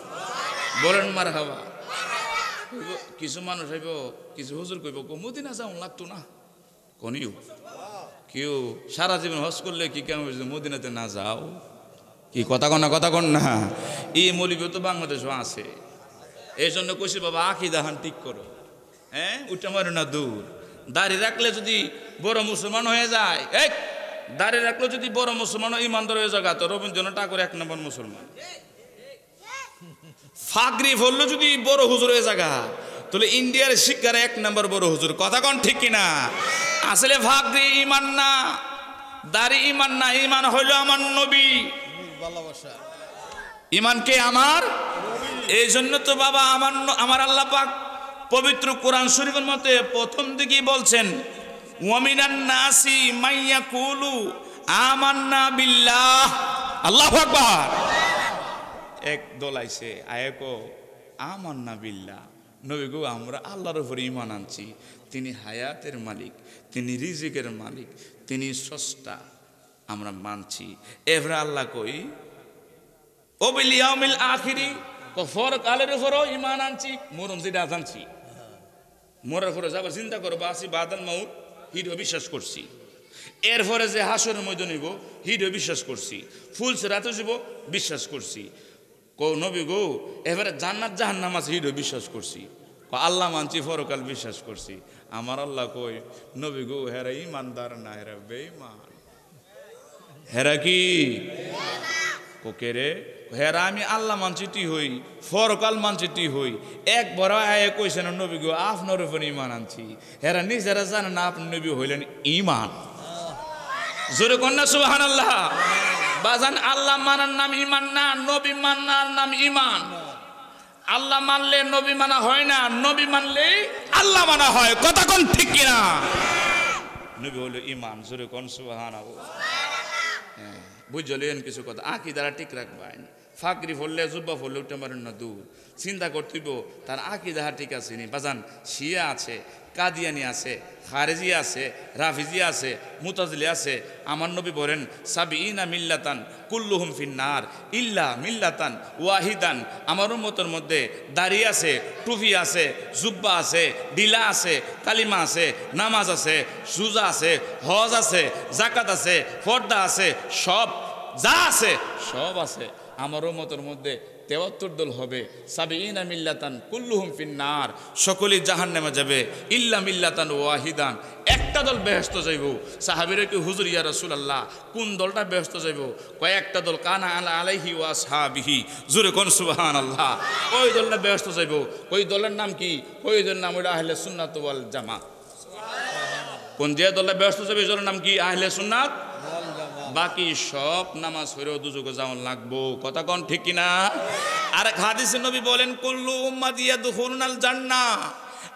বলেন মার হাওয়া কিছু মানুষ হইব কিছু হুজুর কইব আছে আমার লাগতো না কনিও কেউ সারা জীবন হস করলে কি কেমন মদিনাতে না যাও কি কথা কন না কথা কন না এই মলিবে তো বাংলাদেশও আছে এই জন্য কইছি বাবা আখি দাহান ঠিক করো হ্যাঁ উঠে মারো না দূর দাড়ি রাখলে যদি বড় মুসলমান হয়ে যায় এক দাড়ি রাখলে যদি বড় মুসলমান ইমানদার হয়ে যায় তো রবীন্দ্রনাথ ঠাকুর এক নম্বর মুসলমান ফাগরি ফললো যদি বড় হুজুর হয়ে জায়গা তাহলে ইন্ডিয়ার শিক্ষার এক নম্বর বড় হুজুর কথা কন ঠিক কিনা আসলে ফাগরি ইমান না দাড়ি ইমান না ইমান হইল আমার নবী ভালোবাসা ইমান কে আমার এই জন্য তো বাবা আমার আমার আল্লাহ পাক পবিত্র কোরআন শরীফের মতে প্রথম দিকেই বলছেন ওয়ামিনান নাসি মাইয়া কুলু আমান্না বিল্লাহ আল্লাহু আকবার এক দল আইসে আয়ক আমার না বিল্লা নবী গো আমরা আল্লাহর উপরে ইমান আনছি তিনি হায়াতের মালিক তিনি রিজিকের মালিক তিনি সস্তা আমরা মানছি এভরা আল্লাহ কই অবিলিয়ামিল আখিরি কফর কালের উপরও ইমান আনছি মরম যেটা আনছি মরার পরে যাবার চিন্তা করো বাসি বাদান মাউত হিরো বিশ্বাস করছি এরপরে যে হাসনের ময়দান নিব হিরো বিশ্বাস করছি ফুল সেরাতে যাব বিশ্বাস করছি কো নবী গো এবারে জান্নাত জাহান্নাম আছে হিডো বিশ্বাস করছি আল্লাহ মানছি ফরকাল বিশ্বাস করছি আমার আল্লাহ কই নবী গো হেরা ইমানদার না হেরা বেইমান হেরা কি কোকে রে হেরা আমি আল্লাহ মানছি তুই হই ফরকাল মানছি তুই হই এক বড় আয়ে কইছে না নবী গো আপনার উপর ইমান আনছি হেরা নিজেরা জানে না আপনি নবী হইলেন ইমান জোরে কন্যা সুবাহ আল্লাহ বাজান আল্লাহ মানার নাম ইমান না নবী মান্নার নাম ইমান আল্লাহ মানলে নবী মানা হয় না নবী মানলে আল্লাহ মানা হয় কথা কোন ঠিক কিনা নবী হলো ইমান জোরে কোন সুবাহান হ্যাঁ, বুঝলেন কিছু কথা আঁকি দ্বারা ঠিক রাখবেন ফাঁকরি ফললে জুব্বা ফললে উঠে মারেন না দূর চিন্তা করতেইব তার আঁকি দ্বারা ঠিক আছে নি বাজান শিয়া আছে কাদিয়ানি আছে খারেজি আছে রাফিজি আছে মুতাজলি আছে আমার নবী বলেন ইনা মিল্লাতান কুল্লুহুম ফিন্নার ইল্লা মিল্লাতান ওয়াহিদান আমার উন্মতের মধ্যে দাড়ি আছে টুফি আছে জুব্বা আছে ডিলা আছে কালিমা আছে নামাজ আছে সুজা আছে হজ আছে জাকাত আছে ফর্দা আছে সব যা আছে সব আছে আমার উম্মতের মধ্যে তেয়াত্তর দল হবে সাবে ইনা মিল্লাতান কুল্লুহুম ফিন্নার সকলেই জাহান নেমে যাবে ইল্লা মিল্লাতান ওয়াহিদান একটা দল ব্যস্ত যাইব সাহাবির কি হুজুর ইয়া রসুল আল্লাহ কোন দলটা ব্যস্ত যাইব কয়েকটা দল কানা আলা আলাইহি ওয়া সাহাবিহি জুরে কোন সুবাহান আল্লাহ ওই দলটা ব্যস্ত যাইব ওই দলের নাম কি ওই দলের নাম ওইটা আহলে সুন্নাত ওয়াল জামা কোন যে দলটা ব্যস্ত যাবে ওই দলের নাম কি আহলে সুন্নাত বাকি সব নামাজ হইলেও দুযোগে যেমন লাগবো কথা কন ঠিক কিনা আর খাদিস নবী বলেন কল্লু উম্মা দিয়া যান না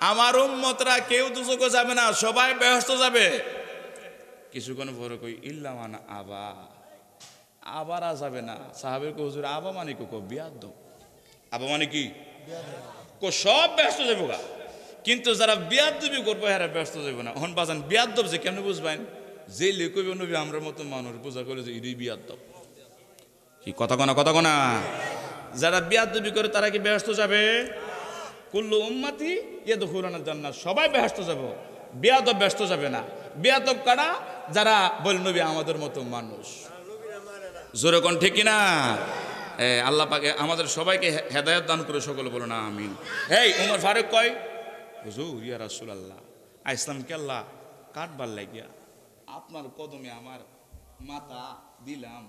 আমার উম্মতরা কেউ দুযোগে যাবে না সবাই ব্যস্ত যাবে কিছুক্ষণ পরে কই ইল্লামান আবা আবার আ যাবে না সাহাবের কো আবা মানে কো বিয়াদ আবা মানে কি কো মানে সব ব্যস্ত যাবো কিন্তু যারা বিয়াদবি করবো হ্যাঁ ব্যস্ত যাবো না হন বাজান বিয়াদব যে কেমনে বুঝবেন যে লেখব নবী আমরা মতো মানুষ পূজা করে যে ইডি বিয়ার দব কি কথা কোনা কথা কোনা যারা বিয়ার দবি করে তারা কি ব্যস্ত যাবে কুল্লু উম্মাতি ইয়ে তো হুরানা জান্নাত সবাই ব্যস্ত যাব বিয়াদ ব্যস্ত যাবে না বিয়াদব কারা যারা বল নবী আমাদের মতো মানুষ জোরে কোন ঠিক কিনা আল্লাহ পাকে আমাদের সবাইকে হেদায়ত দান করে সকল বলো না আমিন এই উমর ফারুক কয় হুজুর ইয়া রাসুল আল্লাহ কে আল্লাহ কাটবার লাগিয়া আপনার কদমে আমার মাথা দিলাম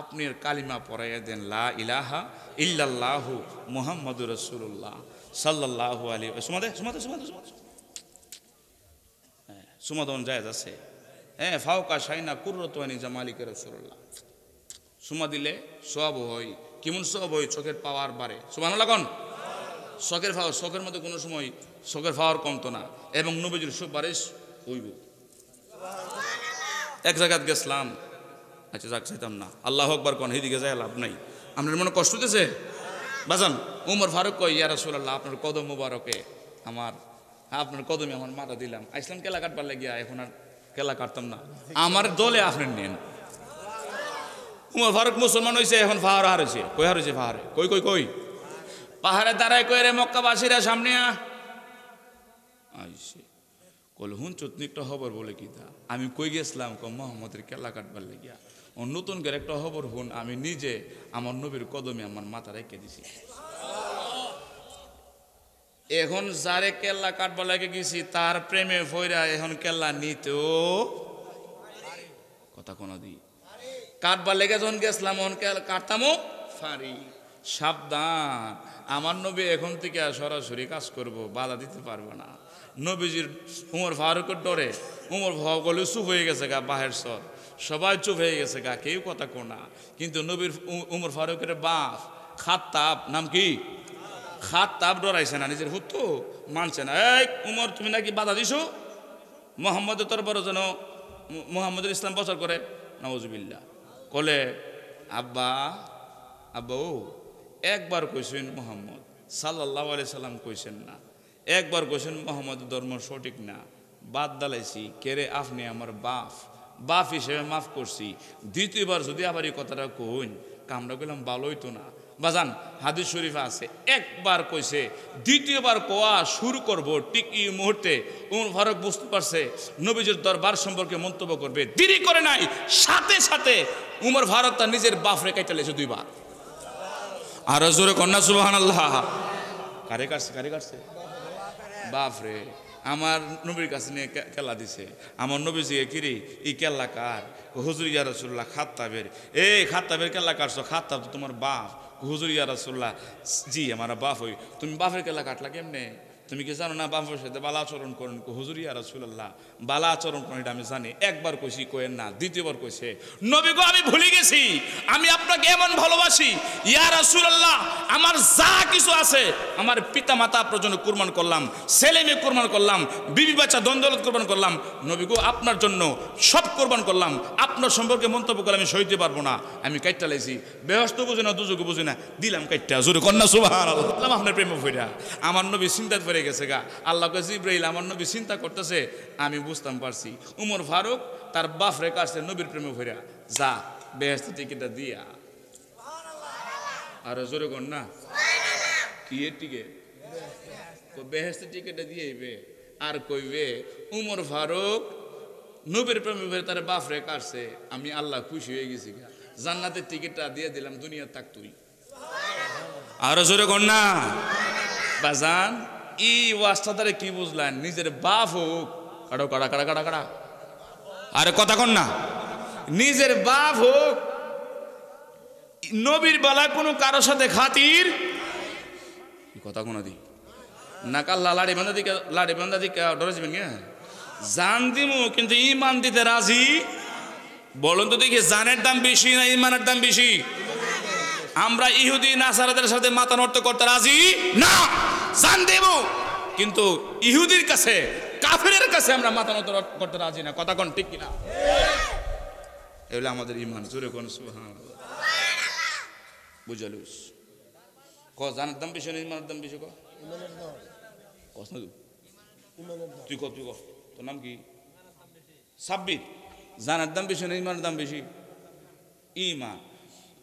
আপনার কালিমা পড়াইয়া দেন লা ইলাহা ইল্লাল্লাহু মুহাম্মাদুর রাসূলুল্লাহ সাল্লাল্লাহু আলী সুমাদে সুমাদে সুমাদে সুমাদে হ্যাঁ, সুমাদন জায়েজ আছে হ্যাঁ ফাওকা সাইনা কুর্রতওয়ানি জামালিক রাসূলুল্লাহ সুমা দিলে সওয়াব হয় কেমন সওয়াব হয় চোখের পাওয়ার বাড়ে সুমানো লাগন শখের পাওয়ার শখের মধ্যে কোনো সময় শখের ফাওয়ার কমতো না এবং নবীজির সুপারিশ হইব এক জায়গাত গেছিলাম আচ্ছা যাক চাইতাম না আল্লাহ একবার কোন হেদিকে যায় লাভ নাই আপনার মনে কষ্ট দিয়েছে বাজান উমর ফারুক কই ইয়ার সোল্লাহ আপনার কদম মুবারকে আমার আপনার কদমে আমার মাথা দিলাম আইসলাম কেলা কাটবার লাগিয়া এখন আর কেলা কাটতাম না আমার দলে আপনার নেন উমর ফারুক মুসলমান হয়েছে এখন ফাহারা হারেছে কই হারেছে ফাহারে কই কই কই পাহাড়ে দাঁড়ায় কই রে মক্কাবাসীরা সামনে আ কল হুন চোতনি হবর বলে কিতা আমি কই গেছিলাম ক মোহাম্মদের কেলা কাটবার লেগিয়া ও নতুন করে একটা হবর হুন আমি নিজে আমার নবীর কদমে আমার মাথা রেখে দিছি এখন যারে কেল্লা কাটবার লাগে গেছি তার প্রেমে ফইরা এখন কেল্লা নিতেও কথা কোনো দি কাটবার লেগে যখন গেছিলাম কেল কাটতামও ফাঁড়ি সাবধান আমার নবী এখন থেকে সরাসরি কাজ করব বাধা দিতে পারবো না নবীজির উমর ফারুকের ডরে উমর গলে চুপ হয়ে গেছে গা বাহের সর সবাই চুপ হয়ে গেছে গা কেউ কথা কোনা কিন্তু নবীর উমর ফারুকের বাপ খাত তাপ নাম কি খাত তাপ ডরাইছে না নিজের হুত মানছে না এই উমর তুমি নাকি বাধা দিছো মোহাম্মদ তোর বড় যেন মোহাম্মদুল ইসলাম বছর করে নওয়াজবিল্লা কলে আব্বা আব্বা ও একবার কইসেন মোহাম্মদ সাল্লাহ আলি সাল্লাম কইছেন না একবার কোশেন মোহাম্মদ ধর্ম সঠিক না বাদ দালাইছি কেরে আপনি আমার বাপ বাপ হিসেবে মাফ করছি দ্বিতীয়বার যদি আবার এই কথাটা কইন কামরা কইলাম ভালোই তো না বাজান হাদিস শরীফ আছে একবার কইছে দ্বিতীয়বার কোয়া শুরু করব ঠিক এই মুহূর্তে উমর ফারুক বুঝতে পারছে নবীজির দরবার সম্পর্কে মন্তব্য করবে দেরি করে নাই সাথে সাথে উমর ফারুক তার নিজের বাপ রেখাই লেছে দুইবার আর জোরে কন্যা সুবাহ আল্লাহ কারে কাটছে কারে কাটছে বাফরে আমার নবীর কাছে নিয়ে কেলা দিছে আমার নবী জিগে কিরি এই কেল্লা কার হুজুর ইয়া রসুল্লাহ খাত্তাবের এই খাত্তাবের কেল্লা কাটছো খাত্তাব তো তোমার বাপ হুজুর ইয়া রসুল্লাহ জি আমার বাপ হই তুমি বাফের কেল্লা কাটলা কেমনে তুমি কি জানো না বাপের সাথে বালা আচরণ করেন হুজুরি আর রসুল্লাহ বালা আচরণ করেন এটা আমি জানি একবার কইছি কোয়েন না দ্বিতীয়বার কইছে নবী গো আমি ভুলে গেছি আমি আপনাকে এমন ভালোবাসি ইয়া রসুল্লাহ আমার যা কিছু আছে আমার পিতা মাতা প্রজন জন্য করলাম ছেলে মেয়ে কোরবান করলাম বিবি বাচ্চা দ্বন্দ্বলত কুরবান করলাম নবী গো আপনার জন্য সব কোরবান করলাম আপনার সম্পর্কে মন্তব্য করে আমি সইতে পারবো না আমি কাইটটা লাইছি ব্যস্ত বুঝি না দুযোগে বুঝি না দিলাম কাইটটা জোরে কন্যা সুবাহ আপনার প্রেম ফেরা আমার নবী চিন্তা করে করে গেছে গা আল্লাহ কাছে ইব্রাহিল আমার নবী চিন্তা করতেছে আমি বুঝতাম পারছি উমর ফারুক তার বাফরে কাছে নবীর প্রেমে ফেরা যা বেহস্ত টিকিটটা দিয়া আর জোরে কর না কি টিকিট বেহস্ত টিকিটটা দিয়েবে আর কইবে উমর ফারুক নবীর প্রেমে ভরে তার বাফরে কাছে আমি আল্লাহ খুশি হয়ে গেছি গা জান্নাতের টিকিটটা দিয়ে দিলাম দুনিয়া তাক তুই আরো জোরে কর না বাজান এই ওয়াজটা তারা কি বুঝলেন নিজের বাপ হোক কাটো কাটা কাড়া কাটা কাড়া আরে কথা কন না নিজের বাপ হোক নবীর বেলা কোনো কারোর সাথে খাতির কথা কোনো দি নাকাল লাড়ি বান্ধা দিকে লাড়ি বান্ধা দিকে ডরে কে জান দিমু কিন্তু ইমান দিতে রাজি বলুন তো দেখি জানের দাম বেশি না ইমানের দাম বেশি আমরা ইহুদি নাসারাদের সাথে মাথা নর্ত করতে রাজি না জান দেব কিন্তু ইহুদির কাছে কাফেরের কাছে আমরা মাথা নত করতে রাজি না কথা কোন ঠিক কিনা এগুলো আমাদের ইমান জোরে কোন সুহান বুঝালুস ক জানার দাম বেশি না ইমানের দাম বেশি কস তুই ক তুই ক তোর নাম কি সাব্বির জানার দাম বেশি না ইমানের দাম বেশি ইমান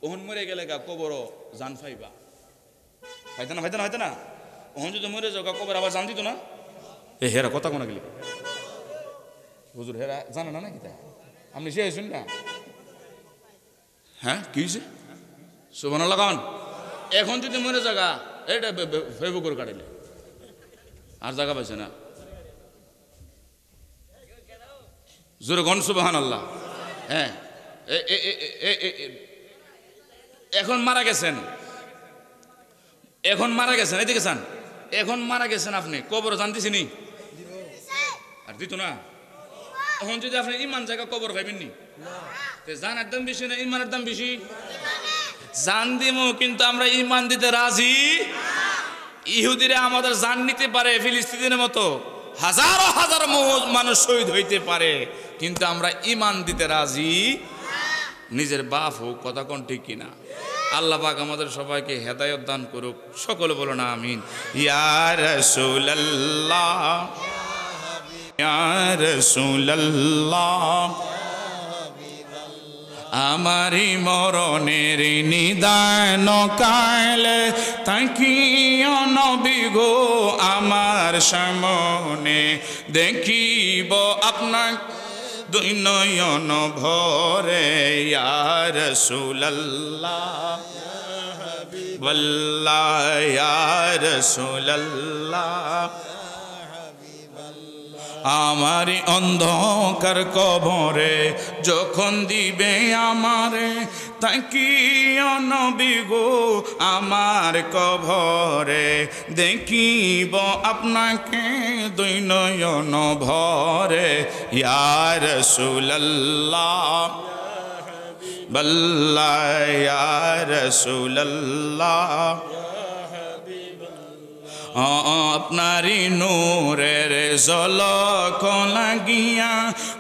ওহন মরে গেলে গা কবর জান ফাইবা ফাইতে না ফাইতে ওহন যদি মরে যাও কবর আবার জানতি তো না এ হেরা কথা কোনা গেলি হুজুর হেরা জানে না নাকি তা আপনি সে শুন না হ্যাঁ কি হয়েছে শোভন লাগান এখন যদি মরে জায়গা এটা ফেবু করে কাটিলে আর জায়গা পাইছে না জোরে গন সুবাহান আল্লাহ হ্যাঁ এখন মারা গেছেন এখন মারা গেছেন এদিকে চান এখন মারা গেছেন আপনি কবর নি আর দিত না এখন যদি আপনি ইমান জায়গা কবর নি জান একদম বেশি না ইমানের দাম বেশি জান দিব কিন্তু আমরা ইমান দিতে রাজি ইহুদিরা আমাদের জান নিতে পারে ফিলিস্তিনের মতো হাজারো হাজার মানুষ শহীদ হইতে পারে কিন্তু আমরা ইমান দিতে রাজি নিজের বাপ হোক কথা কোন ঠিক কিনা আল্লাহ পাক আমাদের সবাইকে হেদায়ত দান করুক সকলে বলো না আমিন ইয়ার রসুল্লাহ ইয়ার রসুল্লাহ আমারি মরণের নিদান কাল তাকি অনবিগো গো আমার সামনে দেখিব আপনাকে بھورے یا رسول اللہ واللہ یا رسول اللہ আমার অন্ধকার কবরে যখন দিবে আমারে তাকি অনবিগো গো আমার কবরে দেখিব আপনাকে দুই নয়ন ভরে ইয়ার সুল্লাহ বল্লা ইয়ার সুল্লাহ আপনারি রে জল কলাগিয়া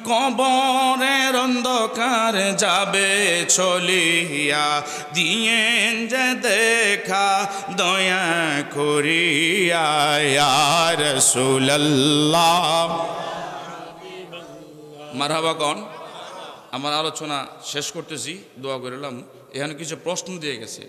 কবরের অন্ধকার যাবে চলিয়া দিয়েন যে দেখা দয়া করিয়ার রসুল্লাহ মারহাবা কন আমার আলোচনা শেষ করতেছি দোয়া করিলাম এখানে কিছু প্রশ্ন দিয়ে গেছে